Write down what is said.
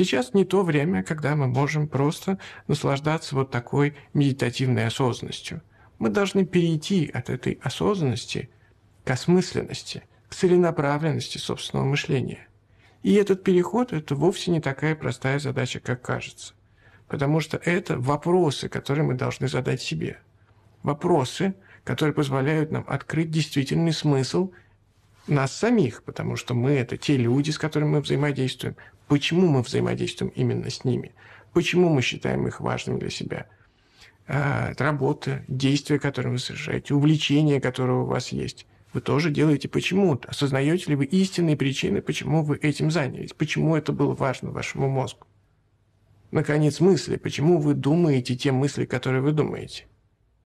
Сейчас не то время, когда мы можем просто наслаждаться вот такой медитативной осознанностью. Мы должны перейти от этой осознанности к осмысленности, к целенаправленности собственного мышления. И этот переход – это вовсе не такая простая задача, как кажется. Потому что это вопросы, которые мы должны задать себе. Вопросы, которые позволяют нам открыть действительный смысл нас самих, потому что мы – это те люди, с которыми мы взаимодействуем. Почему мы взаимодействуем именно с ними? Почему мы считаем их важными для себя? А, это работа, действия, которые вы совершаете, увлечение, которое у вас есть. Вы тоже делаете почему-то. Осознаете ли вы истинные причины, почему вы этим занялись? Почему это было важно вашему мозгу? Наконец, мысли. Почему вы думаете те мысли, которые вы думаете?